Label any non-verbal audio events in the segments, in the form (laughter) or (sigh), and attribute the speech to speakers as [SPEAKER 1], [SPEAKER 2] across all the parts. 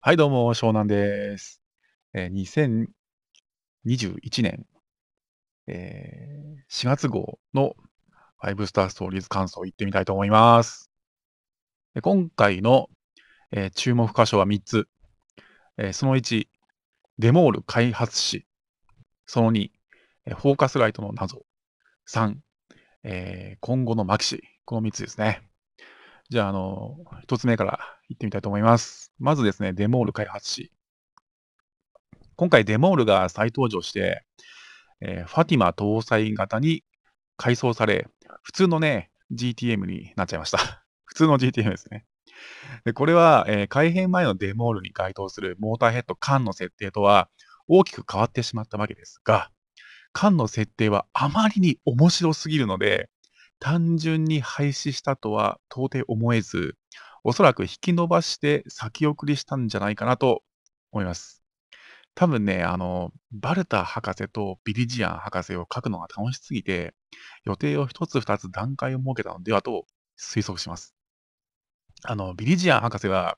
[SPEAKER 1] はい、どうも、湘南です。えー、2021年、えー、4月号の5スターストーリーズ感想を言ってみたいと思います。で今回の、えー、注目箇所は3つ。えー、その1、デモール開発史。その2、えフォーカスライトの謎。3、え今後のマキシ。この3つですね。じゃあ、あの、1つ目から行ってみたいと思います。まずですね、デモール開発誌。今回デモールが再登場して、えー、ファティマ搭載型に改装され、普通のね、GTM になっちゃいました。(laughs) 普通の GTM ですね。でこれは、えー、改変前のデモールに該当するモーターヘッド缶の設定とは大きく変わってしまったわけですが、缶の設定はあまりに面白すぎるので、単純に廃止したとは到底思えず、おそらく引き延ばして先送りしたんじゃないかなと思います。多分ね、あの、バルタ博士とビリジアン博士を書くのが楽しすぎて、予定を一つ二つ段階を設けたのではと推測します。あの、ビリジアン博士は、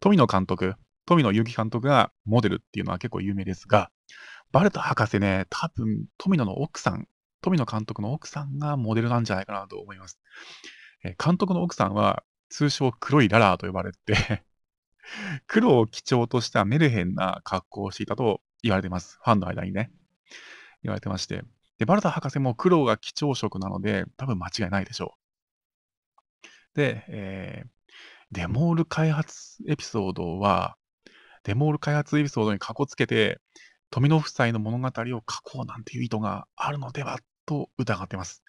[SPEAKER 1] 富野監督、富野祐樹監督がモデルっていうのは結構有名ですが、バルタ博士ね、多分富野の奥さん、富野監督の奥さんがモデルなんじゃないかなと思います。え監督の奥さんは通称黒いララーと呼ばれて (laughs) 黒を基調としたメルヘンな格好をしていたと言われてます。ファンの間にね。言われてまして。で、バルタ博士も黒が基調色なので、多分間違いないでしょう。で、えー、デモール開発エピソードは、デモール開発エピソードにかこつけて、富野夫妻の物語を書こうなんていう意図があるのではと疑っています。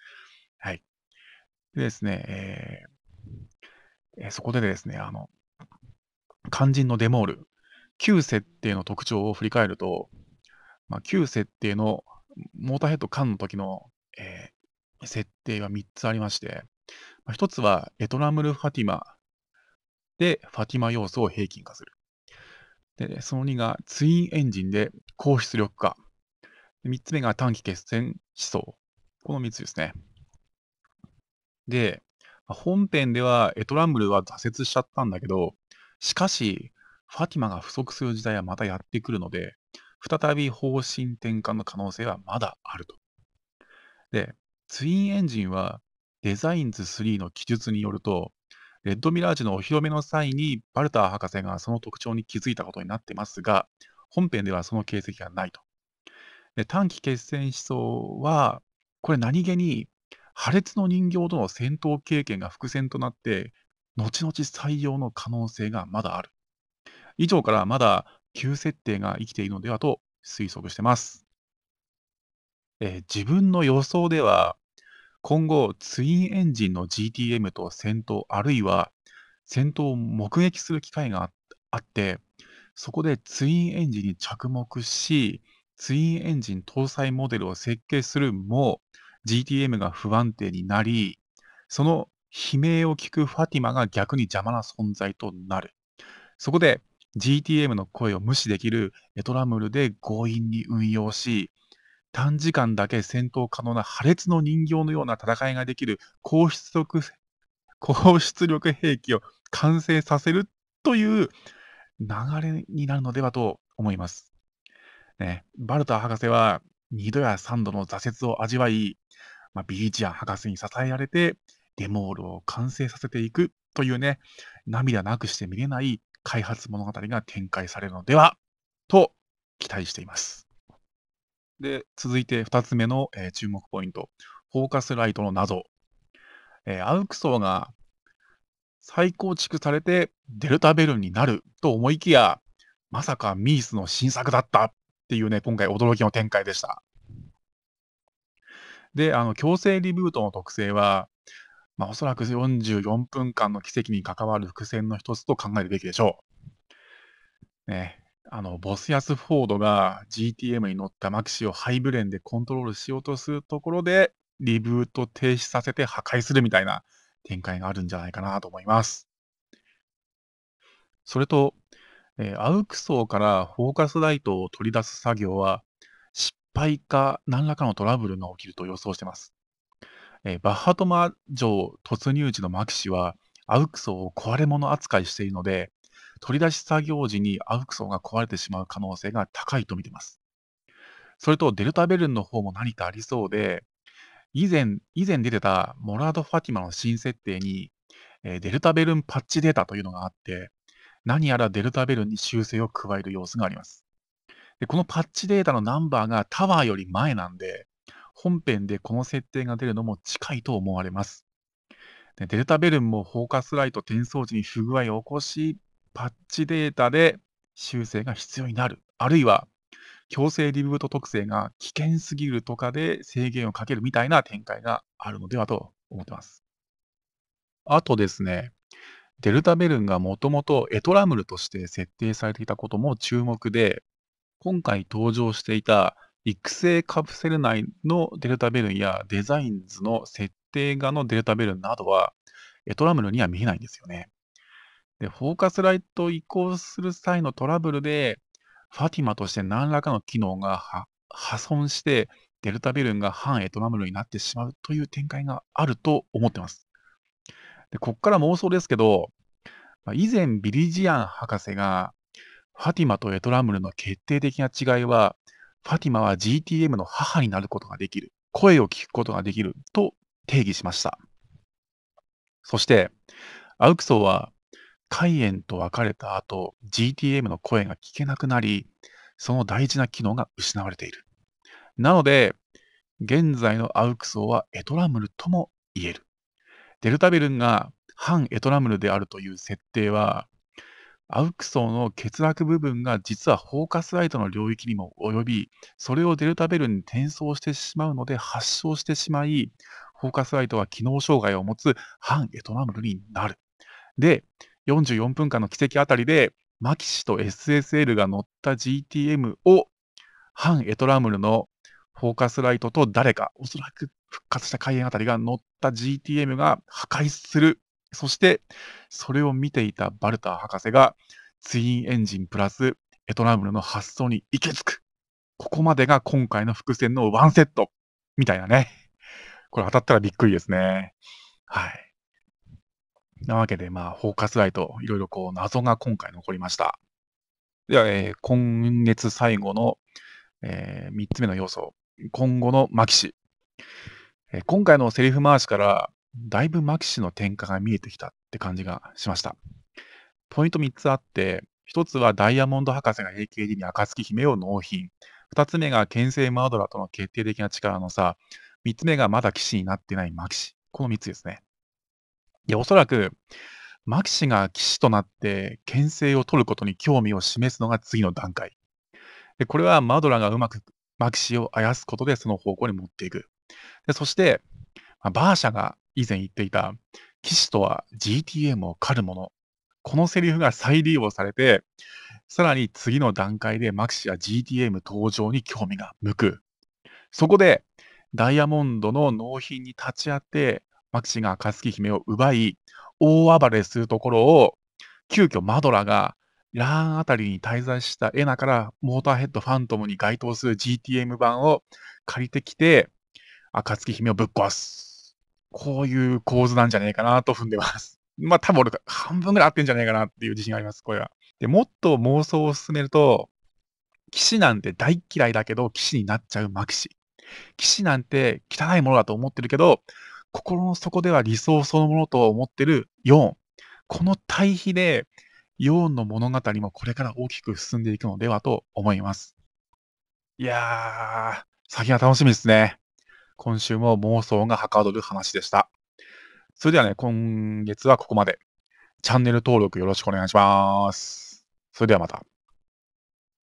[SPEAKER 1] はい。でですね、えー、えー、そこでですね、あの、肝心のデモール、旧設定の特徴を振り返ると、まあ、旧設定のモーターヘッド缶の時の、えー、設定が3つありまして、まあ、1つはエトラムル・ファティマでファティマ要素を平均化する。で、その2がツインエンジンで高出力化。3つ目が短期決戦思想。この3つですね。で、本編ではエトランブルは挫折しちゃったんだけど、しかし、ファティマが不足する時代はまたやってくるので、再び方針転換の可能性はまだあると。で、ツインエンジンはデザインズ3の記述によると、レッドミラージュのお披露目の際にバルター博士がその特徴に気づいたことになってますが、本編ではその形跡がないと。で短期決戦思想は、これ何気に破裂の人形との戦闘経験が伏線となって、後々採用の可能性がまだある。以上からまだ旧設定が生きているのではと推測してます。えー、自分の予想では、今後、ツインエンジンの GTM と戦闘、あるいは戦闘を目撃する機会があって、そこでツインエンジンに着目し、ツインエンジン搭載モデルを設計するも、GTM が不安定になり、その悲鳴を聞くファティマが逆に邪魔な存在となる。そこで GTM の声を無視できるエトラムルで強引に運用し、短時間だけ戦闘可能な破裂の人形のような戦いができる高出力高出力兵器を完成させるという流れになるのではと思います。ね、バルタ博士は2度や3度の挫折を味わい、まあ、ビーチアン博士に支えられて、デモールを完成させていくというね、涙なくして見れない開発物語が展開されるのではと期待しています。で、続いて2つ目の、えー、注目ポイント、フォーカスライトの謎。えー、アウクソーが再構築されてデルタベルになると思いきや、まさかミースの新作だったっていうね、今回驚きの展開でした。で、あの、強制リブートの特性は、まあ、おそらく44分間の奇跡に関わる伏線の一つと考えるべきでしょう。ね、あの、ボスヤスフォードが GTM に乗ったマキシをハイブレンでコントロールしようとするところで、リブート停止させて破壊するみたいな展開があるんじゃないかなと思います。それと、えー、アウクソーからフォーカスライトを取り出す作業は、敗か何らかのトラブルが起きると予想しています。えー、バッハトマ城突入時のマキシは、アウクソを壊れ物扱いしているので、取り出し作業時にアウクソが壊れてしまう可能性が高いと見ています。それとデルタベルンの方も何かありそうで、以前、以前出てたモラード・ファティマの新設定に、えー、デルタベルンパッチデータというのがあって、何やらデルタベルンに修正を加える様子があります。で、このパッチデータのナンバーがタワーより前なんで、本編でこの設定が出るのも近いと思われます。でデルタベルンもフォーカスライト転送時に不具合を起こし、パッチデータで修正が必要になる。あるいは、強制リブート特性が危険すぎるとかで制限をかけるみたいな展開があるのではと思ってます。あとですね、デルタベルンがもともとエトラムルとして設定されていたことも注目で、今回登場していた育成カプセル内のデルタベルンやデザインズの設定画のデルタベルなどは、エトラムルには見えないんですよね。で、フォーカスライトを移行する際のトラブルで、ファティマとして何らかの機能が破損して、デルタベルンが反エトラムルになってしまうという展開があると思ってます。でここから妄想ですけど、以前ビリジアン博士がファティマとエトラムルの決定的な違いは、ファティマは GTM の母になることができる、声を聞くことができると定義しました。そして、アウクソーは、カイエンと別れた後、GTM の声が聞けなくなり、その大事な機能が失われている。なので、現在のアウクソーはエトラムルとも言える。デルタベルンが反エトラムルであるという設定は、アウク層の欠落部分が実はフォーカスライトの領域にも及び、それをデルタベルに転送してしまうので発症してしまい、フォーカスライトは機能障害を持つ反エトナムルになる。で、44分間の奇跡あたりで、マキシと SSL が乗った GTM を反エトラムルのフォーカスライトと誰か、おそらく復活した海縁あたりが乗った GTM が破壊するそして、それを見ていたバルター博士が、ツインエンジンプラスエトナムルの発想に行き着く。ここまでが今回の伏線のワンセット。みたいなね。これ当たったらびっくりですね。はい。なわけで、まあ、フォーカスライト、いろいろこう、謎が今回残りました。では、えー、今月最後の、えー、3つ目の要素。今後のマキシ。えー、今回のセリフ回しから、だいぶマキシの転化が見えてきたって感じがしました。ポイント3つあって、1つはダイヤモンド博士が AKD に暁姫を納品、2つ目が牽制マードラとの決定的な力の差、3つ目がまだ騎士になってないマキシ。この3つですね。や、おそらく、マキシが騎士となって牽制を取ることに興味を示すのが次の段階。でこれはマドラがうまくマキシをあやすことでその方向に持っていく。でそして、まあ、バーシャが以前言っていた、騎士とは GTM を狩るもの。このセリフが再利用されて、さらに次の段階でマキシや GTM 登場に興味が向く。そこで、ダイヤモンドの納品に立ち会って、マキシが暁姫を奪い、大暴れするところを、急遽マドラがラーンあたりに滞在したエナからモーターヘッドファントムに該当する GTM 版を借りてきて、暁姫をぶっ壊す。こういう構図なんじゃねえかなと踏んでます。(laughs) まあ多分俺半分ぐらい合ってんじゃねえかなっていう自信があります、これは。で、もっと妄想を進めると、騎士なんて大嫌いだけど騎士になっちゃうマキシ。騎士なんて汚いものだと思ってるけど、心の底では理想そのものと思ってる4。この対比で、4の物語もこれから大きく進んでいくのではと思います。いやー、先が楽しみですね。今週も妄想がはかどる話でした。それではね、今月はここまで。チャンネル登録よろしくお願いします。それではまた。